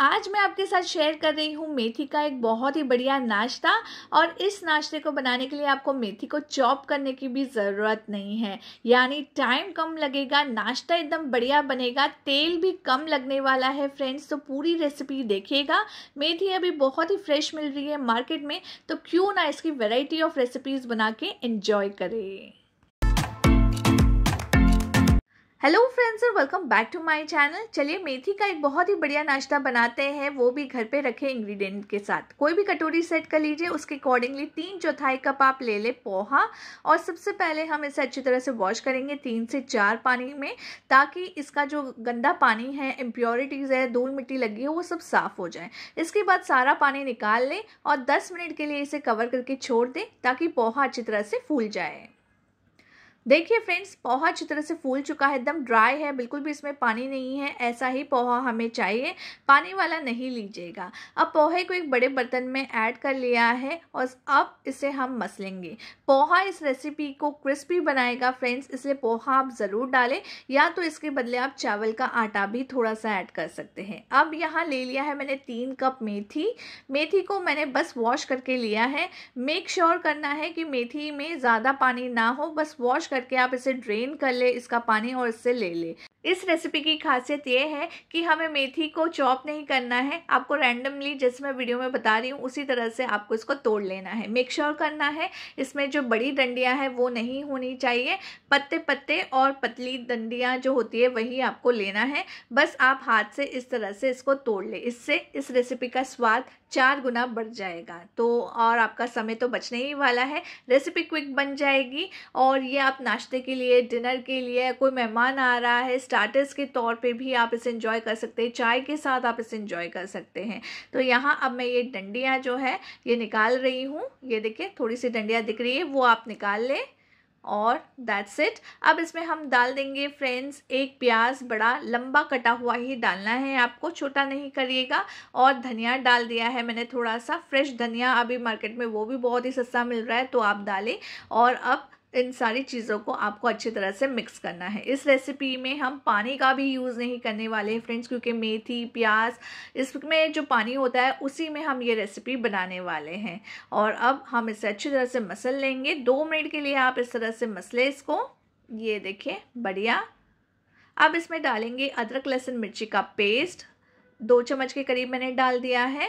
आज मैं आपके साथ शेयर कर रही हूँ मेथी का एक बहुत ही बढ़िया नाश्ता और इस नाश्ते को बनाने के लिए आपको मेथी को चॉप करने की भी ज़रूरत नहीं है यानी टाइम कम लगेगा नाश्ता एकदम बढ़िया बनेगा तेल भी कम लगने वाला है फ्रेंड्स तो पूरी रेसिपी देखिएगा मेथी अभी बहुत ही फ्रेश मिल रही है मार्केट में तो क्यों ना इसकी वेराइटी ऑफ रेसिपीज़ बना के इन्जॉय करें फ्रेंड्स और welcome back to my channel चलिए मेथी का एक बहुत ही बढ़िया नाश्ता बनाते हैं वो भी घर पे रखे इंग्रेडिएंट के साथ कोई भी कटोरी सेट कर लीजिए उसके अकॉर्डिंगली तीन चौथाई कप आप ले लें पोहा और सबसे पहले हम इसे अच्छी तरह से वॉश करेंगे तीन से चार पानी में ताकि इसका जो गंदा पानी है इम्प्योरिटीज़ है धूल मिट्टी लगी है वो सब साफ़ हो जाए इसके बाद सारा पानी निकाल लें और दस मिनट के लिए इसे कवर करके छोड़ दें ताकि पोहा अच्छी तरह से फूल जाए देखिए फ्रेंड्स पोहा अच्छी तरह से फूल चुका है एकदम ड्राई है बिल्कुल भी इसमें पानी नहीं है ऐसा ही पोहा हमें चाहिए पानी वाला नहीं लीजिएगा अब पोहे को एक बड़े बर्तन में ऐड कर लिया है और अब इसे हम मसलेंगे पोहा इस रेसिपी को क्रिस्पी बनाएगा फ्रेंड्स इसलिए पोहा आप ज़रूर डालें या तो इसके बदले आप चावल का आटा भी थोड़ा सा ऐड कर सकते हैं अब यहाँ ले लिया है मैंने तीन कप मेथी मेथी को मैंने बस वॉश करके लिया है मेक श्योर sure करना है कि मेथी में ज़्यादा पानी ना हो बस वॉश कर करके आप इसे ड्रेन कर ले इसका पानी और इससे ले ले इस रेसिपी की खासियत ये है कि हमें मेथी को चॉप नहीं करना है आपको रैंडमली जैसे मैं वीडियो में बता रही हूँ उसी तरह से आपको इसको तोड़ लेना है मेक श्योर sure करना है इसमें जो बड़ी डंडियाँ हैं वो नहीं होनी चाहिए पत्ते पत्ते और पतली डंडियाँ जो होती है वही आपको लेना है बस आप हाथ से इस तरह से इसको तोड़ ले इससे इस रेसिपी का स्वाद चार गुना बढ़ जाएगा तो और आपका समय तो बचने ही वाला है रेसिपी क्विक बन जाएगी और ये आप नाश्ते के लिए डिनर के लिए कोई मेहमान आ रहा है स्टार्टर्स के तौर पे भी आप इसे इंजॉय कर सकते हैं चाय के साथ आप इसे इंजॉय कर सकते हैं तो यहाँ अब मैं ये डंडियाँ जो है ये निकाल रही हूँ ये देखिए थोड़ी सी डंडियाँ दिख रही है वो आप निकाल लें और दैट्स इट अब इसमें हम डाल देंगे फ्रेंड्स एक प्याज बड़ा लंबा कटा हुआ ही डालना है आपको छोटा नहीं करिएगा और धनिया डाल दिया है मैंने थोड़ा सा फ्रेश धनिया अभी मार्केट में वो भी बहुत ही सस्ता मिल रहा है तो आप डालें और अब इन सारी चीज़ों को आपको अच्छी तरह से मिक्स करना है इस रेसिपी में हम पानी का भी यूज़ नहीं करने वाले हैं फ्रेंड्स क्योंकि मेथी प्याज इसमें जो पानी होता है उसी में हम ये रेसिपी बनाने वाले हैं और अब हम इसे अच्छी तरह से मसल लेंगे दो मिनट के लिए आप इस तरह से मसले इसको ये देखिए बढ़िया अब इसमें डालेंगे अदरक लहसुन मिर्ची का पेस्ट दो चम्मच के करीब मैंने डाल दिया है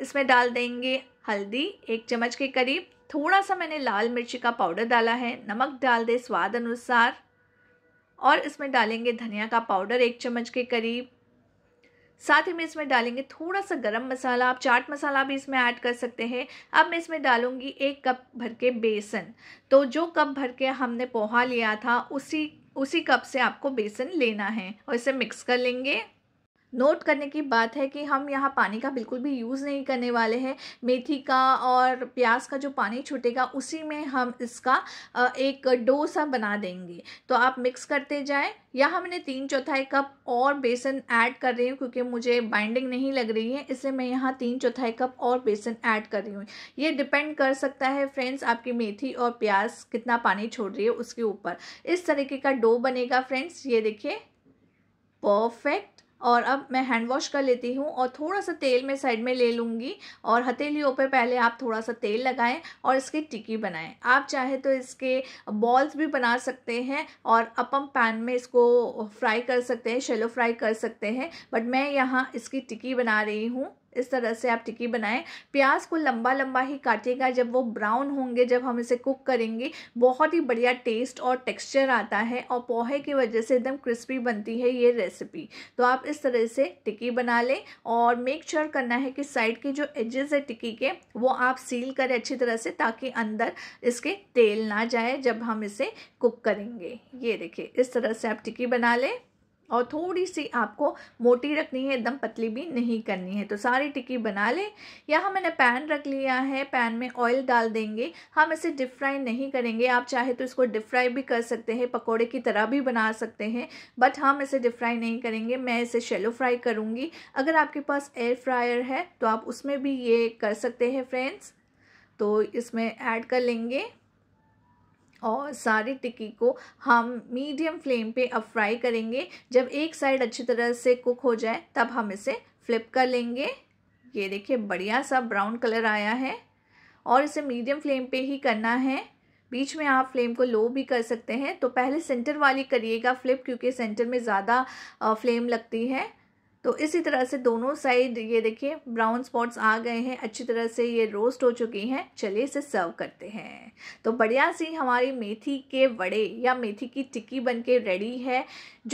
इसमें डाल देंगे हल्दी एक चम्मच के करीब थोड़ा सा मैंने लाल मिर्ची का पाउडर डाला है नमक डाल दे स्वाद अनुसार और इसमें डालेंगे धनिया का पाउडर एक चम्मच के करीब साथ ही में इसमें डालेंगे थोड़ा सा गरम मसाला आप चाट मसाला भी इसमें ऐड कर सकते हैं अब मैं इसमें डालूंगी एक कप भर के बेसन तो जो कप भर के हमने पोहा लिया था उसी उसी कप से आपको बेसन लेना है और इसे मिक्स कर लेंगे नोट करने की बात है कि हम यहाँ पानी का बिल्कुल भी यूज़ नहीं करने वाले हैं मेथी का और प्याज का जो पानी छूटेगा उसी में हम इसका एक डोसा बना देंगे तो आप मिक्स करते जाएं या हमने तीन चौथाई कप और बेसन ऐड कर रही हूँ क्योंकि मुझे बाइंडिंग नहीं लग रही है इसलिए मैं यहाँ तीन चौथाई कप और बेसन ऐड कर रही हूँ ये डिपेंड कर सकता है फ्रेंड्स आपकी मेथी और प्याज कितना पानी छोड़ रही है उसके ऊपर इस तरीके का डो बनेगा फ्रेंड्स ये देखिए परफेक्ट और अब मैं हैंड वॉश कर लेती हूँ और थोड़ा सा तेल मैं साइड में ले लूँगी और हथेलियों पर पहले आप थोड़ा सा तेल लगाएं और इसकी टिक्की बनाएं आप चाहे तो इसके बॉल्स भी बना सकते हैं और अपम पैन में इसको फ्राई कर सकते हैं शेलो फ्राई कर सकते हैं बट मैं यहाँ इसकी टिक्की बना रही हूँ इस तरह से आप टिक्की बनाएं प्याज को लंबा लंबा ही काटिएगा जब वो ब्राउन होंगे जब हम इसे कुक करेंगे बहुत ही बढ़िया टेस्ट और टेक्स्चर आता है और पोहे की वजह से एकदम क्रिस्पी बनती है ये रेसिपी तो आप इस तरह से टिक्की बना लें और मेक श्योर sure करना है कि साइड के जो एजेस है टिक्की के वो आप सील करें अच्छी तरह से ताकि अंदर इसके तेल ना जाए जब हम इसे कुक करेंगे ये देखिए इस तरह से आप टिक्की बना लें और थोड़ी सी आपको मोटी रखनी है एकदम पतली भी नहीं करनी है तो सारी टिक्की बना लें यहाँ मैंने पैन रख लिया है पैन में ऑयल डाल देंगे हम इसे डिप फ्राई नहीं करेंगे आप चाहे तो इसको डिप फ्राई भी कर सकते हैं पकोड़े की तरह भी बना सकते हैं बट हम इसे डिप फ्राई नहीं करेंगे मैं इसे शेलो फ्राई करूँगी अगर आपके पास एयर फ्रायर है तो आप उसमें भी ये कर सकते हैं फ्रेंड्स तो इसमें ऐड कर लेंगे और सारी टिक्की को हम मीडियम फ्लेम पे अब फ्राई करेंगे जब एक साइड अच्छी तरह से कुक हो जाए तब हम इसे फ्लिप कर लेंगे ये देखिए बढ़िया सा ब्राउन कलर आया है और इसे मीडियम फ्लेम पे ही करना है बीच में आप फ्लेम को लो भी कर सकते हैं तो पहले सेंटर वाली करिएगा फ्लिप क्योंकि सेंटर में ज़्यादा फ्लेम लगती है तो इसी तरह से दोनों साइड ये देखिए ब्राउन स्पॉट्स आ गए हैं अच्छी तरह से ये रोस्ट हो चुकी हैं चलिए इसे सर्व करते हैं तो बढ़िया सी हमारी मेथी के वड़े या मेथी की टिक्की बन के रेडी है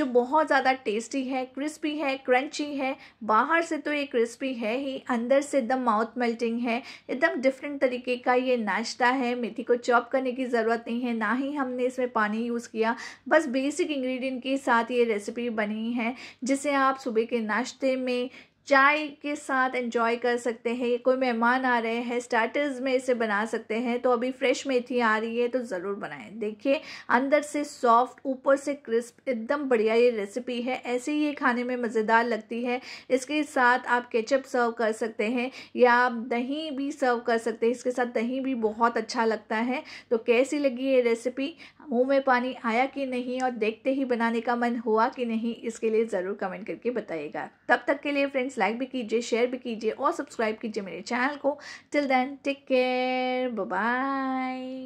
जो बहुत ज़्यादा टेस्टी है क्रिस्पी है क्रंची है बाहर से तो ये क्रिस्पी है ही अंदर से एकदम माउथ मेल्टिंग है एकदम डिफरेंट तरीके का ये नाश्ता है मेथी को चॉप करने की ज़रूरत नहीं है ना ही हमने इसमें पानी यूज़ किया बस बेसिक इंग्रेडिएंट के साथ ये रेसिपी बनी है जिसे आप सुबह के नाश्ते नाश्ते में चाय के साथ एंजॉय कर सकते हैं कोई मेहमान आ रहे हैं स्टार्टर्स में इसे बना सकते हैं तो अभी फ्रेश मेथी आ रही है तो ज़रूर बनाएं देखिए अंदर से सॉफ्ट ऊपर से क्रिस्प एकदम बढ़िया ये रेसिपी है ऐसे ही ये खाने में मज़ेदार लगती है इसके साथ आप केचप सर्व कर सकते हैं या आप दही भी सर्व कर सकते हैं इसके साथ दही भी बहुत अच्छा लगता है तो कैसी लगी ये रेसिपी मुंह में पानी आया कि नहीं और देखते ही बनाने का मन हुआ कि नहीं इसके लिए ज़रूर कमेंट करके बताइएगा तब तक के लिए फ्रेंड्स लाइक भी कीजिए शेयर भी कीजिए और सब्सक्राइब कीजिए मेरे चैनल को till then take care bye